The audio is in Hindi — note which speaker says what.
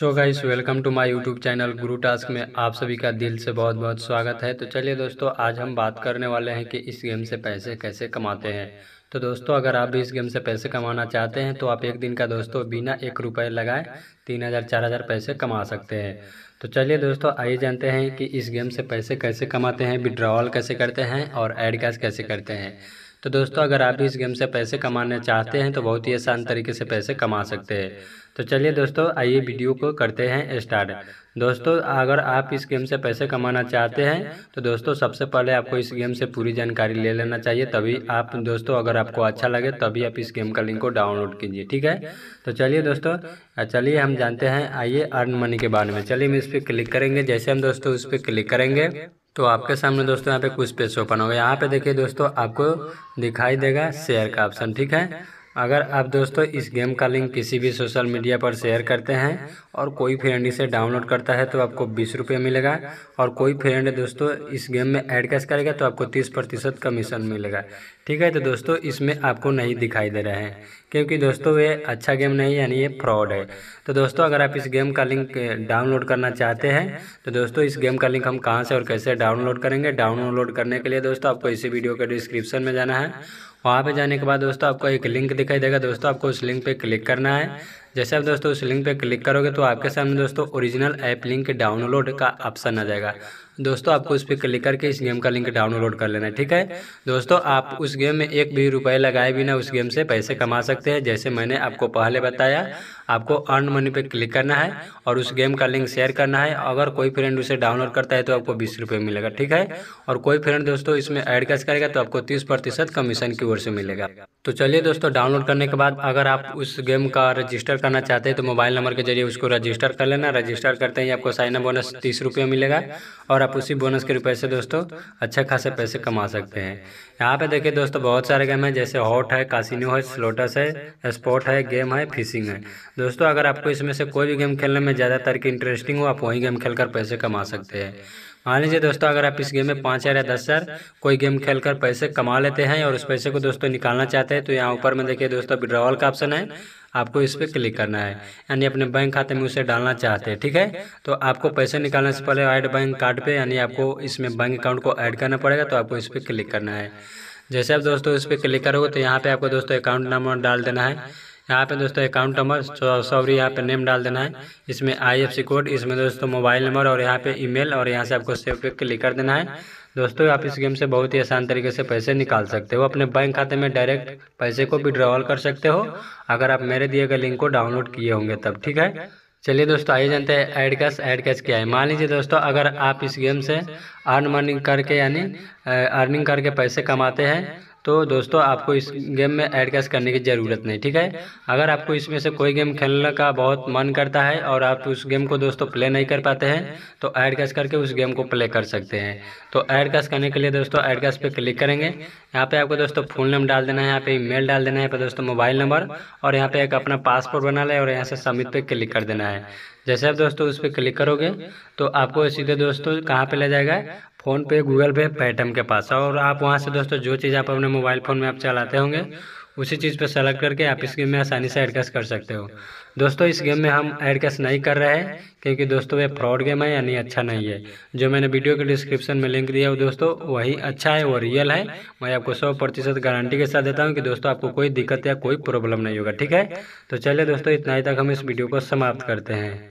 Speaker 1: so guys welcome to my YouTube channel Guru task में आप सभी का दिल से बहुत बहुत स्वागत है तो चलिए दोस्तों आज हम बात करने वाले हैं कि इस गेम से पैसे कैसे कमाते हैं तो दोस्तों अगर आप भी इस गेम से पैसे कमाना चाहते हैं तो आप एक दिन का दोस्तों बिना एक रुपये लगाए तीन हज़ार चार हज़ार पैसे कमा सकते हैं तो चलिए दोस्तों आइए जानते हैं कि इस गेम से पैसे कैसे कमाते हैं विड्रावल कैसे करते हैं और एड कैश कैसे करते हैं तो दोस्तों अगर आप भी इस गेम से पैसे कमाना चाहते हैं तो बहुत ही आसान तरीके से पैसे कमा सकते हैं तो चलिए दोस्तों आइए वीडियो को करते हैं स्टार्ट दोस्तों अगर आप इस गेम से पैसे कमाना चाहते हैं तो दोस्तों सबसे पहले आपको इस गेम से पूरी जानकारी ले लेना चाहिए तभी आप दोस्तों अगर आपको अच्छा लगे तभी आप इस गेम का लिंक को डाउनलोड कीजिए ठीक है तो चलिए दोस्तों चलिए हम जानते हैं आइए अर्न मनी के बारे में चलिए हम इस पर क्लिक करेंगे जैसे हम दोस्तों उस पर क्लिक करेंगे तो आपके सामने दोस्तों यहाँ पे कुछ पेज ओपन होगा यहाँ पे देखिए दोस्तों आपको दिखाई देगा शेयर का ऑप्शन ठीक है अगर आप दोस्तों इस गेम का लिंक किसी भी सोशल मीडिया पर शेयर करते हैं और कोई फ्रेंड इसे डाउनलोड करता है तो आपको बीस रुपये मिलेगा और कोई फ्रेंड दोस्तों इस गेम में ऐड कैश करेगा तो आपको तीस प्रतिशत कमीशन मिलेगा ठीक है तो दोस्तों इसमें आपको नहीं दिखाई दे रहे हैं क्योंकि दोस्तों ये अच्छा गेम नहीं यानी ये फ्रॉड है तो दोस्तों अगर आप इस गेम का लिंक डाउनलोड करना चाहते हैं तो दोस्तों इस गेम का लिंक हम कहाँ से और कैसे डाउनलोड करेंगे डाउनलोड करने के लिए दोस्तों आपको इसी वीडियो के डिस्क्रिप्शन में जाना है वहाँ पे जाने के बाद दोस्तों आपको एक लिंक दिखाई देगा दोस्तों आपको उस लिंक पे क्लिक करना है जैसे आप दोस्तों उस लिंक पर क्लिक करोगे तो आपके सामने दोस्तों ओरिजिनल ऐप लिंक डाउनलोड का ऑप्शन आ जाएगा दोस्तों आपको उस पर क्लिक करके इस गेम का लिंक डाउनलोड कर लेना है ठीक है दोस्तों आप उस गेम में एक भी रुपये लगाए बिना उस गेम से पैसे कमा सकते हैं जैसे मैंने आपको पहले बताया आपको अर्न मनी पे क्लिक करना है और उस गेम का लिंक शेयर करना है अगर कोई फ्रेंड उसे डाउनलोड करता है तो आपको बीस रुपये मिलेगा ठीक है और कोई फ्रेंड दोस्तों इसमें ऐड कैश करेगा तो आपको तीस प्रतिशत कमीशन की ओर से मिलेगा तो चलिए दोस्तों डाउनलोड करने के बाद अगर आप उस गेम का रजिस्टर करना चाहते हैं तो मोबाइल नंबर के जरिए उसको रजिस्टर कर लेना रजिस्टर करते ही आपको साइन अप बोनस तीस रुपये मिलेगा और आप उसी बोनस के रुपये से दोस्तों अच्छा खासे पैसे कमा सकते हैं यहाँ पे देखिए दोस्तों बहुत सारे गेम हैं जैसे हॉट है कासिनो है स्लोटस है स्पोर्ट है गेम है फिशिंग है दोस्तों अगर आपको इसमें से कोई भी गेम खेलने में ज़्यादातर की इंटरेस्टिंग हो आप वही गेम खेल पैसे कमा सकते हैं मान हाँ लीजिए दोस्तों अगर आप इस गेम में पाँच हजार या दस हजार कोई गेम खेलकर पैसे कमा लेते हैं और उस पैसे को दोस्तों निकालना चाहते हैं तो यहाँ ऊपर में देखिए दोस्तों विड्रॉवल का ऑप्शन है आपको इस पर क्लिक करना है यानी अपने बैंक खाते में उसे डालना चाहते हैं ठीक है तो आपको पैसे निकालने से पहले ऐड बैंक कार्ड पर यानी आपको इसमें बैंक अकाउंट को ऐड करना पड़ेगा तो आपको इस पर क्लिक करना है जैसे आप दोस्तों इस पर क्लिक करोगे तो यहाँ पर आपको दोस्तों अकाउंट नंबर डाल देना है यहाँ पे दोस्तों अकाउंट नंबर सॉरी यहाँ पे नेम डाल देना है इसमें आईएफसी कोड इसमें दोस्तों मोबाइल नंबर और यहाँ पे ईमेल और यहाँ से आपको सेव पे क्लिक कर देना है दोस्तों आप इस गेम से बहुत ही आसान तरीके से पैसे निकाल सकते हो अपने बैंक खाते में डायरेक्ट पैसे को विड्रॉल कर सकते हो अगर आप मेरे दिए गए लिंक को डाउनलोड किए होंगे तब ठीक है चलिए दोस्तों आइए जानते हैं ऐड कैश ऐड कैश क्या है मान लीजिए दोस्तों अगर आप इस गेम से अर्न मर्निंग करके यानी अर्निंग करके पैसे कमाते हैं तो दोस्तों आपको इस गेम में ऐड कैश करने की ज़रूरत नहीं ठीक है अगर आपको इसमें से कोई गेम खेलने का बहुत मन करता है और आप उस गेम को दोस्तों प्ले नहीं कर पाते हैं तो ऐड कैश करके उस गेम को प्ले कर सकते हैं तो ऐड कैश करने के लिए दोस्तों ऐड कैश पर क्लिक करेंगे यहाँ पर आपको दोस्तों फ़ोन नंबर डाल देना है यहाँ पर ईमेल डाल देना है यहाँ दोस्तों मोबाइल नंबर और यहाँ पर एक अपना पासपोर्ट बना लें और यहाँ से सबमिट पर क्लिक कर देना है जैसे आप दोस्तों उस पर क्लिक करोगे तो आपको सीधे दोस्तों कहाँ पे ले जाएगा फ़ोन पे गूगल पे पेटीएम के पास और आप वहाँ से दोस्तों जो चीज़ आप अपने मोबाइल फ़ोन में आप चलाते होंगे उसी चीज़ पर सेलेक्ट करके आप इस गेम में आसानी से एड कैश कर सकते हो दोस्तों इस गेम में हम एड कैश नहीं कर रहे हैं क्योंकि दोस्तों ये फ्रॉड गेम है यानी अच्छा नहीं है जो मैंने वीडियो के डिस्क्रिप्शन में लिंक दिया है दोस्तों वही अच्छा है वो रियल है मैं आपको सौ प्रतिशत गारंटी के साथ देता हूँ कि दोस्तों आपको कोई दिक्कत या कोई प्रॉब्लम नहीं होगा ठीक है तो चलिए दोस्तों इतना ही तक हम इस वीडियो को समाप्त करते हैं